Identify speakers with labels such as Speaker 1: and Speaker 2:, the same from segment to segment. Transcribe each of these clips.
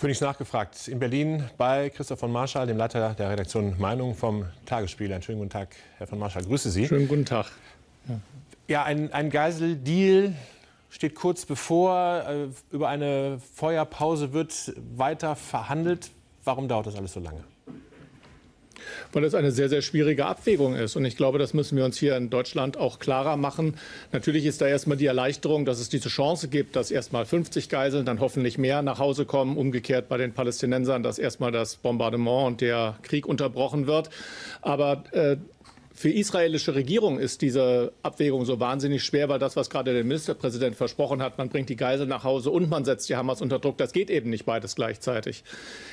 Speaker 1: Phoenix nachgefragt in Berlin bei Christoph von Marschall, dem Leiter der Redaktion Meinung vom Tagesspiel. Einen schönen guten Tag, Herr von Marschall. Grüße Sie. Schönen guten Tag. Ja, ja ein, ein Geiseldeal steht kurz bevor. Äh, über eine Feuerpause wird weiter verhandelt. Warum dauert das alles so lange?
Speaker 2: weil es eine sehr, sehr schwierige Abwägung ist. Und ich glaube, das müssen wir uns hier in Deutschland auch klarer machen. Natürlich ist da erstmal die Erleichterung, dass es diese Chance gibt, dass erstmal 50 Geiseln, dann hoffentlich mehr nach Hause kommen. Umgekehrt bei den Palästinensern, dass erstmal das Bombardement und der Krieg unterbrochen wird. Aber äh, für israelische Regierung ist diese Abwägung so wahnsinnig schwer, weil das, was gerade der Ministerpräsident versprochen hat, man bringt die Geisel nach Hause und man setzt die Hamas unter Druck, das geht eben nicht beides gleichzeitig.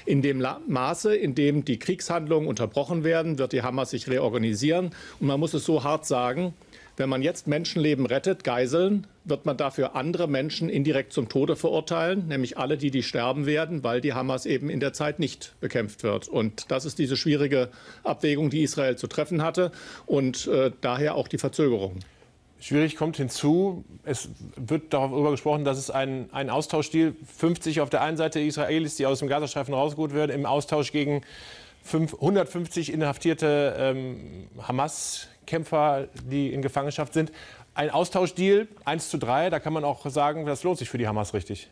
Speaker 2: In dem Maße, in dem die Kriegshandlungen unterbrochen werden, wird die Hamas sich reorganisieren. Und man muss es so hart sagen, wenn man jetzt Menschenleben rettet, Geiseln, wird man dafür andere Menschen indirekt zum Tode verurteilen, nämlich alle, die die sterben werden, weil die Hamas eben in der Zeit nicht bekämpft wird. Und das ist diese schwierige Abwägung, die Israel zu treffen hatte und äh, daher auch die Verzögerung.
Speaker 1: Schwierig kommt hinzu, es wird darüber gesprochen, dass es einen, einen Austauschstil 50 auf der einen Seite Israelis, die aus dem Gazastreifen rausgeholt werden, im Austausch gegen 150 inhaftierte ähm, Hamas-Kämpfer, die in Gefangenschaft sind. Ein Austauschdeal, 1 zu 3, da kann man auch sagen, das lohnt sich für die Hamas richtig.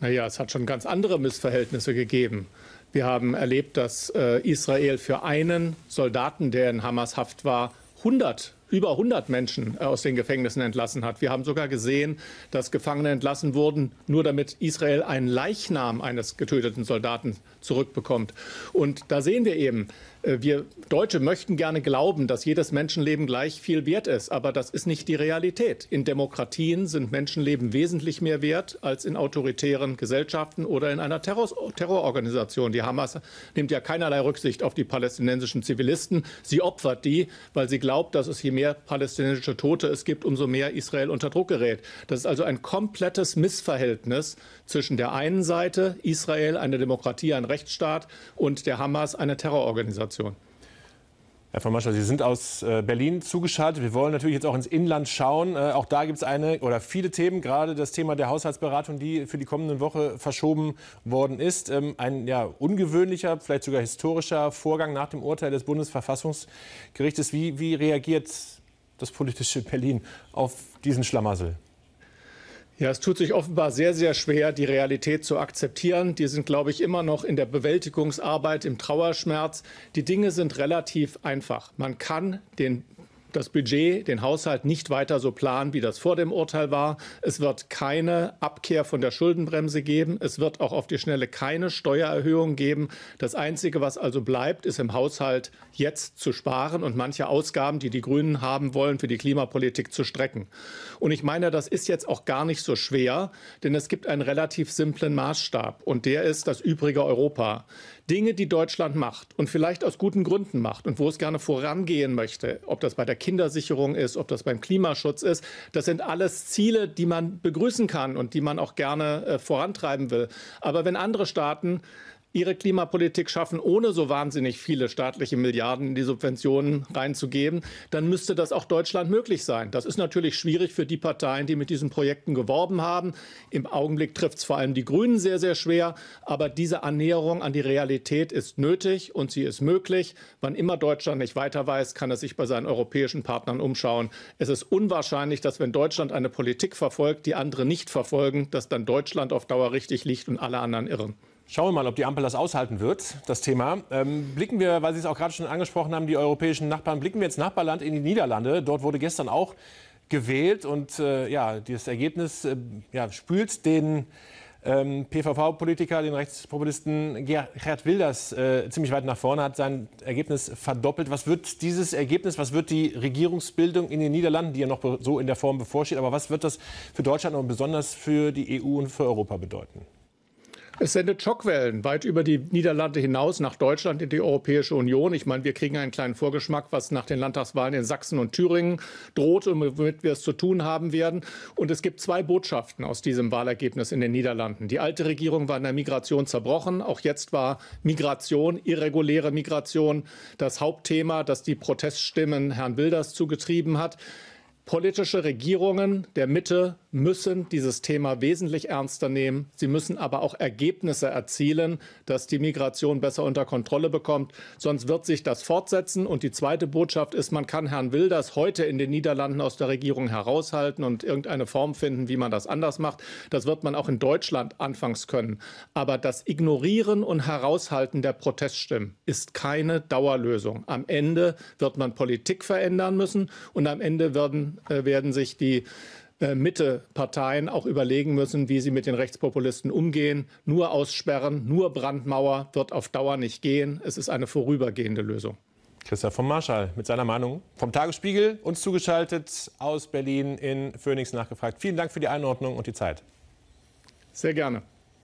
Speaker 2: Naja, es hat schon ganz andere Missverhältnisse gegeben. Wir haben erlebt, dass äh, Israel für einen Soldaten, der in Hamas Haft war, 100 über 100 Menschen aus den Gefängnissen entlassen hat. Wir haben sogar gesehen, dass Gefangene entlassen wurden, nur damit Israel einen Leichnam eines getöteten Soldaten zurückbekommt. Und da sehen wir eben, äh, wir Deutsche möchten gerne glauben, dass jedes Menschenleben gleich viel wert ist, aber das ist nicht die Realität. In Demokratien sind Menschenleben wesentlich mehr wert als in autoritären Gesellschaften oder in einer Terror Terrororganisation. Die Hamas nimmt ja keinerlei Rücksicht auf die palästinensischen Zivilisten. Sie opfert die, weil sie glaubt, dass es hier mehr mehr palästinensische Tote es gibt, umso mehr Israel unter Druck gerät. Das ist also ein komplettes Missverhältnis zwischen der einen Seite, Israel, eine Demokratie, ein Rechtsstaat, und der Hamas, eine Terrororganisation. Herr von Maschler, Sie sind aus äh, Berlin zugeschaltet. Wir
Speaker 1: wollen natürlich jetzt auch ins Inland schauen. Äh, auch da gibt es eine oder viele Themen, gerade das Thema der Haushaltsberatung, die für die kommende Woche verschoben worden ist. Ähm, ein ja, ungewöhnlicher, vielleicht sogar historischer Vorgang nach dem Urteil des Bundesverfassungsgerichtes. Wie, wie reagiert das politische Berlin auf diesen Schlamassel?
Speaker 2: Ja, es tut sich offenbar sehr, sehr schwer, die Realität zu akzeptieren. Die sind, glaube ich, immer noch in der Bewältigungsarbeit, im Trauerschmerz. Die Dinge sind relativ einfach. Man kann den das Budget, den Haushalt nicht weiter so planen, wie das vor dem Urteil war. Es wird keine Abkehr von der Schuldenbremse geben. Es wird auch auf die Schnelle keine Steuererhöhung geben. Das Einzige, was also bleibt, ist im Haushalt jetzt zu sparen und manche Ausgaben, die die Grünen haben wollen, für die Klimapolitik zu strecken. Und ich meine, das ist jetzt auch gar nicht so schwer, denn es gibt einen relativ simplen Maßstab und der ist das übrige Europa. Dinge, die Deutschland macht und vielleicht aus guten Gründen macht und wo es gerne vorangehen möchte, ob das bei der Kindersicherung ist, ob das beim Klimaschutz ist. Das sind alles Ziele, die man begrüßen kann und die man auch gerne äh, vorantreiben will. Aber wenn andere Staaten ihre Klimapolitik schaffen, ohne so wahnsinnig viele staatliche Milliarden in die Subventionen reinzugeben, dann müsste das auch Deutschland möglich sein. Das ist natürlich schwierig für die Parteien, die mit diesen Projekten geworben haben. Im Augenblick trifft es vor allem die Grünen sehr, sehr schwer. Aber diese Annäherung an die Realität ist nötig und sie ist möglich. Wann immer Deutschland nicht weiter weiß, kann es sich bei seinen europäischen Partnern umschauen. Es ist unwahrscheinlich, dass wenn Deutschland eine Politik verfolgt, die andere nicht verfolgen, dass dann Deutschland auf Dauer richtig liegt und alle anderen irren. Schauen wir mal, ob die Ampel das aushalten wird, das Thema.
Speaker 1: Ähm, blicken wir, weil Sie es auch gerade schon angesprochen haben, die europäischen Nachbarn, blicken wir ins Nachbarland, in die Niederlande. Dort wurde gestern auch gewählt und äh, ja, das Ergebnis äh, ja, spült den ähm, PVV-Politiker, den Rechtspopulisten Gerhard Wilders äh, ziemlich weit nach vorne, hat sein Ergebnis verdoppelt. Was wird dieses Ergebnis, was wird die Regierungsbildung in den Niederlanden, die ja noch so in der Form bevorsteht, aber was wird das für Deutschland und besonders für die EU und für Europa bedeuten?
Speaker 2: Es sendet Schockwellen weit über die Niederlande hinaus nach Deutschland in die Europäische Union. Ich meine, wir kriegen einen kleinen Vorgeschmack, was nach den Landtagswahlen in Sachsen und Thüringen droht und womit wir es zu tun haben werden. Und es gibt zwei Botschaften aus diesem Wahlergebnis in den Niederlanden. Die alte Regierung war in der Migration zerbrochen. Auch jetzt war Migration, irreguläre Migration, das Hauptthema, das die Proteststimmen Herrn Wilders zugetrieben hat. Politische Regierungen der Mitte müssen dieses Thema wesentlich ernster nehmen. Sie müssen aber auch Ergebnisse erzielen, dass die Migration besser unter Kontrolle bekommt. Sonst wird sich das fortsetzen. Und die zweite Botschaft ist, man kann Herrn Wilders heute in den Niederlanden aus der Regierung heraushalten und irgendeine Form finden, wie man das anders macht. Das wird man auch in Deutschland anfangs können. Aber das Ignorieren und Heraushalten der Proteststimmen ist keine Dauerlösung. Am Ende wird man Politik verändern müssen und am Ende werden dann äh, werden sich die äh, Mitte-Parteien auch überlegen müssen, wie sie mit den Rechtspopulisten umgehen. Nur aussperren, nur Brandmauer wird auf Dauer nicht gehen. Es ist eine vorübergehende Lösung. Christoph von Marschall mit seiner Meinung vom Tagesspiegel, uns
Speaker 1: zugeschaltet aus Berlin in Phoenix nachgefragt. Vielen Dank für die Einordnung und die Zeit. Sehr gerne.